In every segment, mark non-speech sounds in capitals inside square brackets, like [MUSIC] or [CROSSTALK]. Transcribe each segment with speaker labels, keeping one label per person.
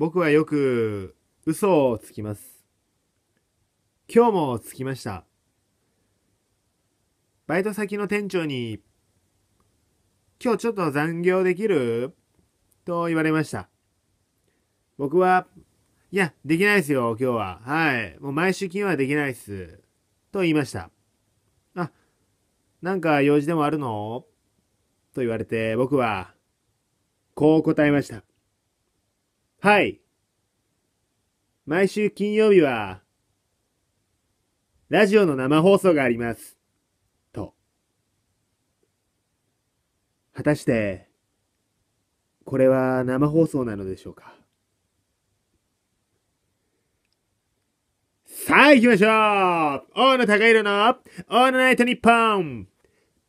Speaker 1: 僕はよく嘘をつきます。今日もつきました。バイト先の店長に、今日ちょっと残業できると言われました。僕は、いや、できないですよ、今日は。はい。もう毎週金はできないっす。と言いました。あ、なんか用事でもあるのと言われて、僕は、こう答えました。はい。毎週金曜日は、ラジオの生放送があります。と。果たして、これは生放送なのでしょうか。さあ行きましょう大野高弘のオールナイトニッポン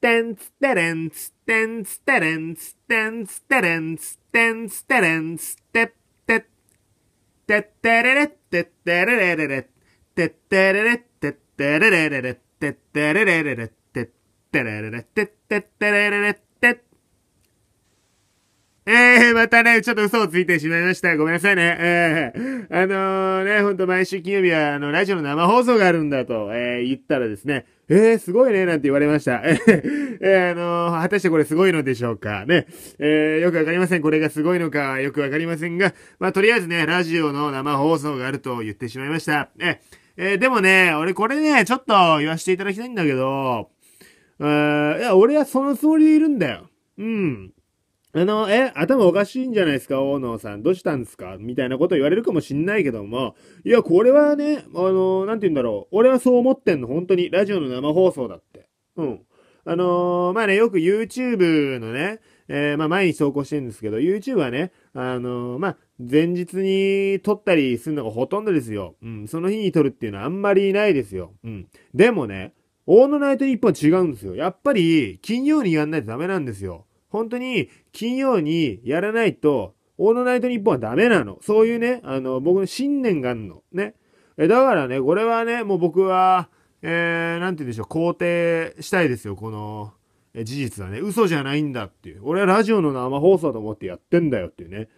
Speaker 1: テンツテレンツテンツテレンツテンツテレンツテンツテレンツテッてってれれってってれれれれってってれれってってれれれれってってれれれれてってれれれてってってれれれってええー、またね、ちょっと嘘をついてしまいました。ごめんなさいね。ええー、あのー、ね、ほんと毎週金曜日は、あの、ラジオの生放送があるんだと、えー、言ったらですね、えー、すごいね、なんて言われました。[LAUGHS] えー、あのー、果たしてこれすごいのでしょうかね。えー、よくわかりません。これがすごいのかよくわかりませんが、まあ、とりあえずね、ラジオの生放送があると言ってしまいました。ええー、でもね、俺これね、ちょっと言わせていただきたいんだけど、えー、いや、俺はそのつもりでいるんだよ。うん。あの、え、頭おかしいんじゃないですか、大野さん。どうしたんですかみたいなこと言われるかもしんないけども、いや、これはね、あの、なんて言うんだろう。俺はそう思ってんの、本当に。ラジオの生放送だって。うん。あのー、まあね、よく YouTube のね、えー、まあ前に投稿してるんですけど、YouTube はね、あのー、まあ、前日に撮ったりするのがほとんどですよ。うん。その日に撮るっていうのはあんまりないですよ。うん。でもね、オールナイト日本違うんですよ。やっぱり、金曜にやんないとダメなんですよ。本当に金曜にやらないと、オールナイト日本はダメなの。そういうね、あの、僕の信念があるの。ね。え、だからね、これはね、もう僕は、えー、なんて言うんでしょう、肯定したいですよ、この、え、事実はね。嘘じゃないんだっていう。俺はラジオの生放送だと思ってやってんだよっていうね。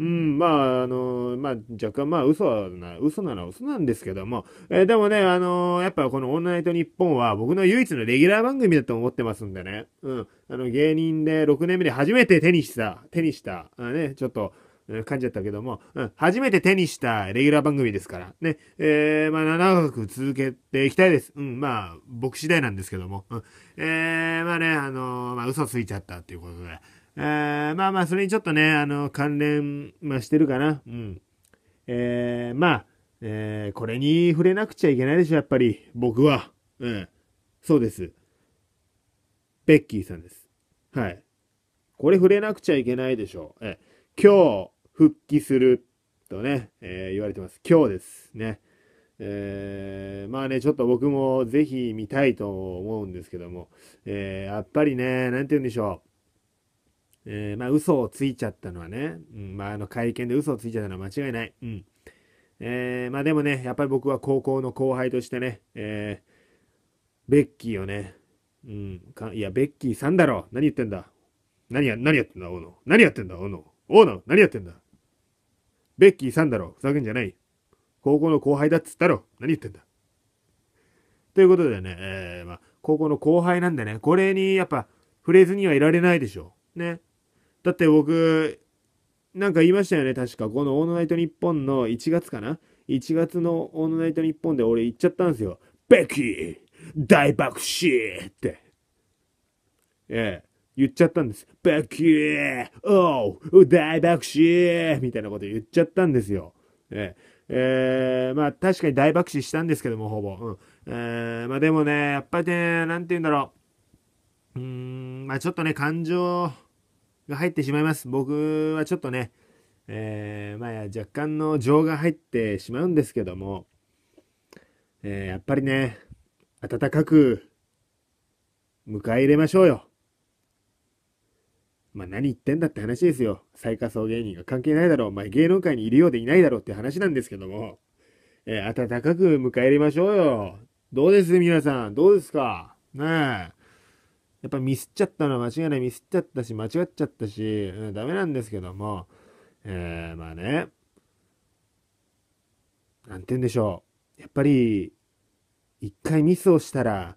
Speaker 1: うん、まあ、あの、まあ、若干、まあ、嘘な、嘘なら嘘なんですけども、えー、でもね、あの、やっぱこのオンライト日本は僕の唯一のレギュラー番組だと思ってますんでね、うん、あの、芸人で6年目で初めて手にした、手にした、あね、ちょっと、感じゃったけども、うん、初めて手にしたレギュラー番組ですから、ね、えー、まあ、長く続けていきたいです。うん、まあ、僕次第なんですけども、うん、えー、まあね、あのー、まあ、嘘ついちゃったっていうことで、あまあまあ、それにちょっとね、あの、関連、まあ、してるかな。うん。えー、まあ、えー、これに触れなくちゃいけないでしょ、やっぱり、僕は。うん。そうです。ベッキーさんです。はい。これ触れなくちゃいけないでしょう。え今日、復帰する、とね、えー、言われてます。今日ですね。えー、まあね、ちょっと僕もぜひ見たいと思うんですけども、えー、やっぱりね、なんて言うんでしょう。えー、まあ、嘘をついちゃったのはね、うん、まあ、あの、会見で嘘をついちゃったのは間違いない。うん。えー、まあ、でもね、やっぱり僕は高校の後輩としてね、えー、ベッキーをね、うん、かいや、ベッキーさんだろ何言ってんだ何や、何やってんだ、大野。何やってんだ、大野。大野、何やってんだベッキーさんだろふざけんじゃない高校の後輩だっつったろ何言ってんだということでね、えー、まあ、高校の後輩なんでね、これにやっぱ触れずにはいられないでしょ。う。ね。だって僕、なんか言いましたよね、確か。このオールナイトニッポンの1月かな ?1 月のオールナイトニッポンで俺言っちゃったんですよ。ベッキー大爆死って。ええ。言っちゃったんです。ベッキーおう大爆死みたいなこと言っちゃったんですよ。えええー、まあ確かに大爆死したんですけども、ほぼ。うん。えー、まあでもね、やっぱりね、なんて言うんだろう。うーん、まあちょっとね、感情、が入ってしまいます。僕はちょっとね、えー、まあ若干の情が入ってしまうんですけども、えー、やっぱりね、暖かく迎え入れましょうよ。まあ何言ってんだって話ですよ。最下層芸人が関係ないだろう。まあ芸能界にいるようでいないだろうって話なんですけども、えー、暖かく迎え入れましょうよ。どうです皆さんどうですかねえ。やっぱミスっちゃったのは間違いない。ミスっちゃったし、間違っちゃったし、うん、ダメなんですけども、えー、まあね、なんて言うんでしょう。やっぱり、一回ミスをしたら、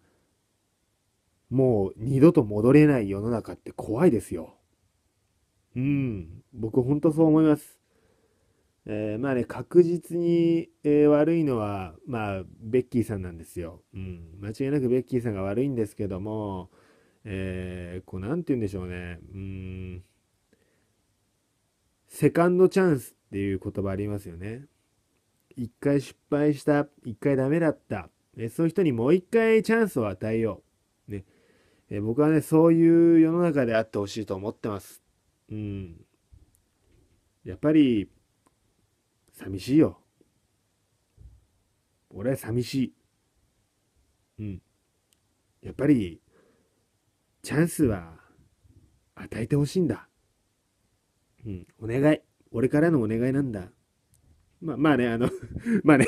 Speaker 1: もう二度と戻れない世の中って怖いですよ。うん、僕本当そう思います。えー、まあね、確実に、えー、悪いのは、まあ、ベッキーさんなんですよ。うん、間違いなくベッキーさんが悪いんですけども、えー、こう、なんて言うんでしょうね。うん、セカンドチャンスっていう言葉ありますよね。一回失敗した、一回ダメだった、えそういう人にもう一回チャンスを与えよう。ねえ僕はね、そういう世の中であってほしいと思ってます。うん。やっぱり、寂しいよ。俺は寂しい。うん。やっぱり、チャンスは与えてほしいんだ。うん、お願い。俺からのお願いなんだ。まあ、まあね、あの [LAUGHS] まあね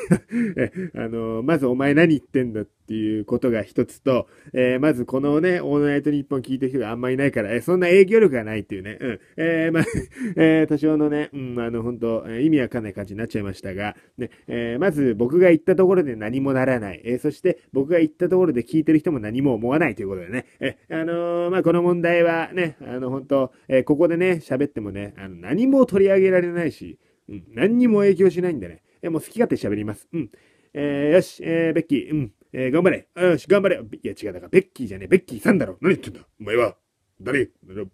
Speaker 1: [LAUGHS] あの、まずお前何言ってんだっていうことが一つと、えー、まずこのね、オールナイトニッポン聞いてる人があんまりいないから、えー、そんな影響力がないっていうね、うん、えー、まあ [LAUGHS] えー、多少のね、うん、あの、本当意味わかんない感じになっちゃいましたが、ね、えー、まず僕が言ったところで何もならない、えー、そして僕が言ったところで聞いてる人も何も思わないということでね、えー、あのー、まあ、この問題はね、あの、本当えー、ここでね、喋ってもね、あの、何も取り上げられないし、うん。何にも影響しないんでね。え、もう好き勝手喋ります。うん。えー、よし、えー、ベッキー、うん。えー、頑張れ。よし、頑張れ。いや、違う。だから、ベッキーじゃねえ。ベッキーさんだろ。何言ってんだ。お前は。誰ふ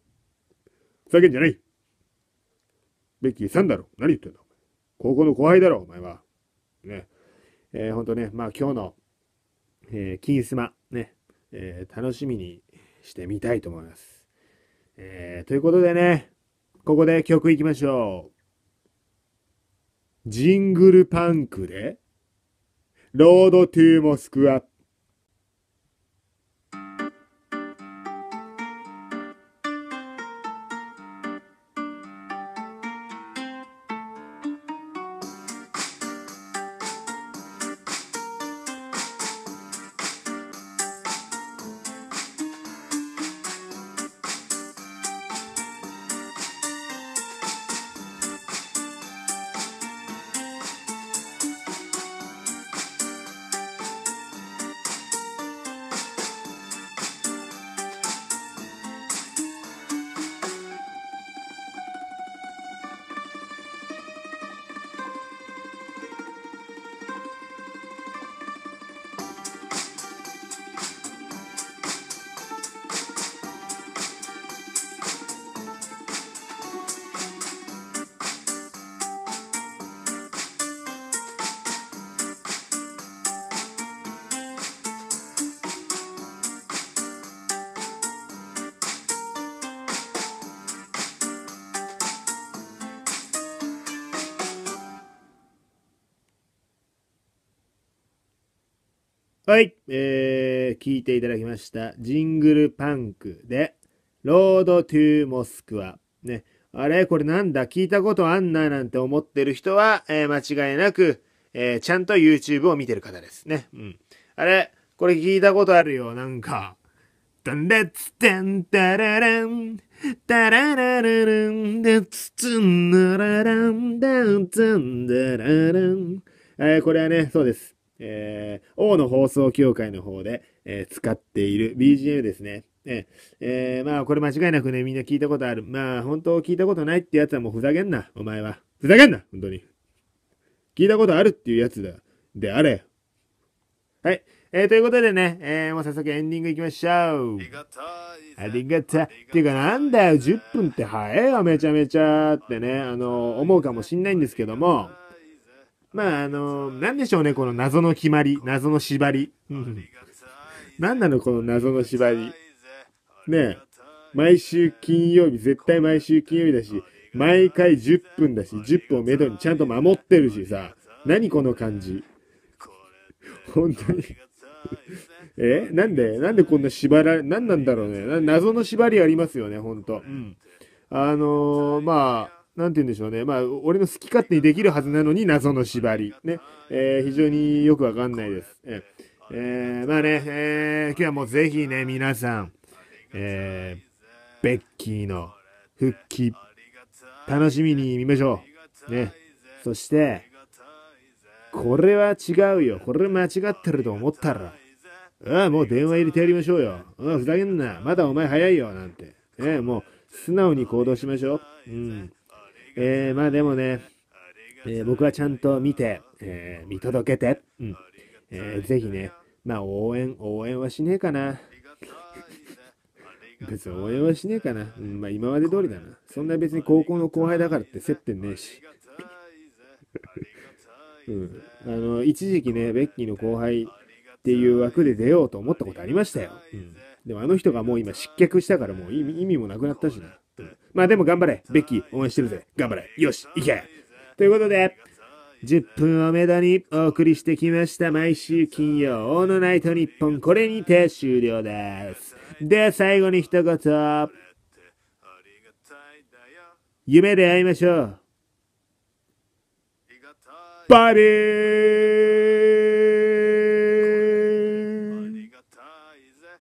Speaker 1: ざけんじゃない。ベッキーさんだろ。何言ってんだ。高校の後輩だろ、お前は。ね。えー、ほんとね、まあ今日の、えー、金スマ、ね、えー、楽しみにしてみたいと思います。えー、ということでね、ここで曲いきましょう。ジングルパンクで、ロードトゥーモスクワップはい、えー、聞いていただきました。ジングルパンクで、ロードトゥーモスクワ。ね。あれこれなんだ聞いたことあんななんて思ってる人は、えー、間違いなく、えー、ちゃんと YouTube を見てる方ですね。うん。あれこれ聞いたことあるよ、なんか。ダンレッツテンタララン、タララララン、デツツンナララン、ダンツンダララン。えー、これはね、そうです。えー、王の放送協会の方で、えー、使っている BGM ですね。ええー、まあ、これ間違いなくね、みんな聞いたことある。まあ、本当聞いたことないってやつはもうふざけんな、お前は。ふざけんな、本当に。聞いたことあるっていうやつだ。であれ。はい。えー、ということでね、えー、もう早速エンディングいきましょう。ありがたい。ありがたっていうかなんだよ、10分って早いよ、めちゃめちゃってね、あの思うかもしんないんですけども、まあ、あのー、なんでしょうね、この謎の決まり、謎の縛り。何なの、この謎の縛り。ねえ、毎週金曜日、絶対毎週金曜日だし、毎回10分だし、10分をめどにちゃんと守ってるしさ、何この感じ。本当に [LAUGHS] え。えなんでなんでこんな縛られ、なんなんだろうね。謎の縛りありますよね、ほんと。うん。あのー、まあ、何て言うんでしょうね。まあ、俺の好き勝手にできるはずなのに謎の縛り。ね。えー、非常によくわかんないです。えー、えー、まあね、えー、今日はもうぜひね、皆さん、えー、ベッキーの復帰、楽しみに見ましょう。ね。そして、これは違うよ。これ間違ってると思ったら、ああ、もう電話入れてやりましょうよ。ああ、ふざけんな。まだお前早いよ。なんて。ね、もう、素直に行動しましょう。うん。えー、まあでもね、えー、僕はちゃんと見て、えー、見届けて、うんえー、ぜひね、まあ応援、応援はしねえかな。[LAUGHS] 別に応援はしねえかな。うん、まあ今まで通りだな。そんな別に高校の後輩だからって接点ねえし。[LAUGHS] うん、あの一時期ね、ベッキーの後輩っていう枠で出ようと思ったことありましたよ。うん、でもあの人がもう今失脚したからもう意味もなくなったしな。まあでも頑張れ。ベッキー、応援してるぜ。頑張れ。よし、行けということで、10分をめどにお送りしてきました毎週金曜、オールナイト日本、これにて終了です。で、最後に一言。夢で会いましょう。バディー